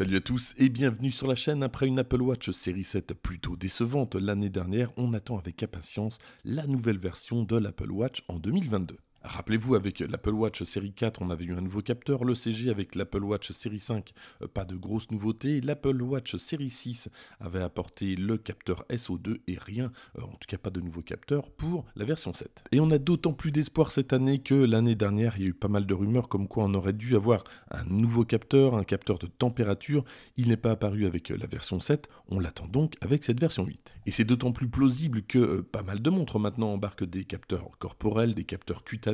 Salut à tous et bienvenue sur la chaîne. Après une Apple Watch série 7 plutôt décevante l'année dernière, on attend avec impatience la nouvelle version de l'Apple Watch en 2022. Rappelez-vous, avec l'Apple Watch série 4, on avait eu un nouveau capteur, le CG avec l'Apple Watch série 5, euh, pas de grosses nouveautés, l'Apple Watch série 6 avait apporté le capteur SO2 et rien, euh, en tout cas pas de nouveau capteur pour la version 7. Et on a d'autant plus d'espoir cette année que l'année dernière, il y a eu pas mal de rumeurs comme quoi on aurait dû avoir un nouveau capteur, un capteur de température, il n'est pas apparu avec la version 7, on l'attend donc avec cette version 8. Et c'est d'autant plus plausible que euh, pas mal de montres maintenant embarquent des capteurs corporels, des capteurs cutanés,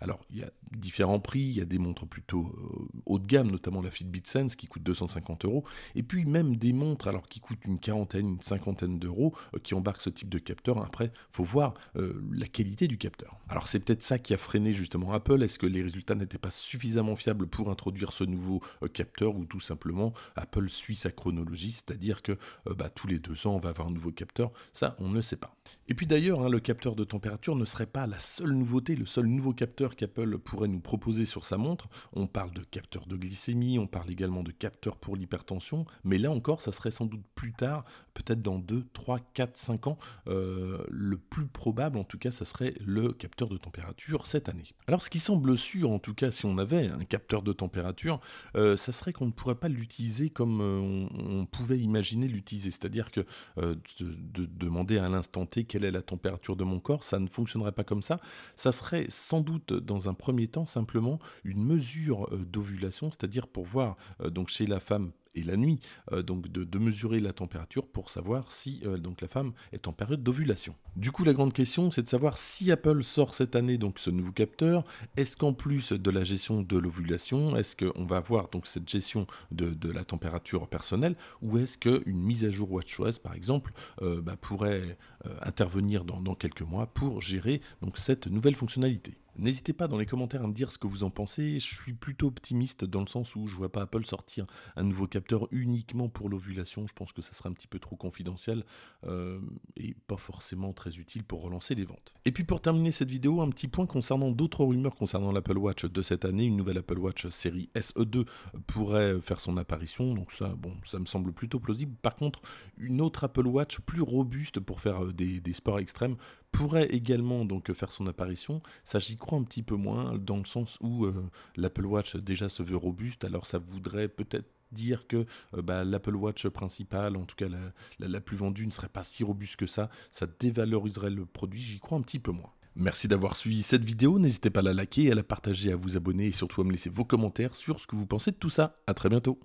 alors, il y a différents prix, il y a des montres plutôt euh, haut de gamme, notamment la Fitbit Sense qui coûte 250 euros, et puis même des montres alors qui coûtent une quarantaine, une cinquantaine d'euros, euh, qui embarquent ce type de capteur. Après, faut voir euh, la qualité du capteur. Alors, c'est peut-être ça qui a freiné justement Apple. Est-ce que les résultats n'étaient pas suffisamment fiables pour introduire ce nouveau capteur, ou tout simplement Apple suit sa chronologie, c'est-à-dire que bah, tous les deux ans on va avoir un nouveau capteur Ça, on ne sait pas. Et puis d'ailleurs, hein, le capteur de température ne serait pas la seule nouveauté, le seul nouveau capteurs qu'Apple pourrait nous proposer sur sa montre. On parle de capteurs de glycémie, on parle également de capteurs pour l'hypertension, mais là encore, ça serait sans doute plus tard, peut-être dans 2, 3, 4, 5 ans. Euh, le plus probable, en tout cas, ça serait le capteur de température cette année. Alors, ce qui semble sûr, en tout cas, si on avait un capteur de température, euh, ça serait qu'on ne pourrait pas l'utiliser comme euh, on, pouvait imaginer l'utiliser. C'est-à-dire que de, de demander à l'instant T quelle est la température de mon corps, ça ne fonctionnerait pas comme ça. Ça serait sans doute dans un premier temps simplement une mesure euh, d'ovulation, c'est-à-dire pour voir euh, donc chez la femme et la nuit, euh, donc de, mesurer la température pour savoir si donc la femme est en période d'ovulation. Du coup, la grande question, c'est de savoir si Apple sort cette année donc ce nouveau capteur. Est-ce qu'en plus de la gestion de l'ovulation, est-ce qu'on va avoir donc cette gestion de, la température personnelle, ou est-ce qu'une mise à jour WatchOS par exemple bah, pourrait intervenir dans, dans quelques mois pour gérer donc cette nouvelle fonctionnalité N'hésitez pas dans les commentaires à me dire ce que vous en pensez. Je suis plutôt optimiste dans le sens où je vois pas Apple sortir un nouveau capteur uniquement pour l'ovulation. Je pense que ça sera un petit peu trop confidentiel euh, et pas forcément très utile pour relancer les ventes. Et puis pour terminer cette vidéo, un petit point concernant d'autres rumeurs concernant l'Apple Watch de cette année. Une nouvelle Apple Watch série SE2 pourrait faire son apparition. Donc ça, bon, ça me semble plutôt plausible. Par contre, une autre Apple Watch plus robuste pour faire euh, des sports extrêmes, pourrait également donc euh, faire son apparition. Ça, j'y crois un petit peu moins, dans le sens où euh, l'Apple Watch déjà se veut robuste, alors ça voudrait peut-être dire que euh, bah, l'Apple Watch principale, en tout cas la, la plus vendue, ne serait pas si robuste que ça. Ça dévaloriserait le produit, j'y crois un petit peu moins. Merci d'avoir suivi cette vidéo, n'hésitez pas à la liker, à la partager, à vous abonner et surtout à me laisser vos commentaires sur ce que vous pensez de tout ça. A très bientôt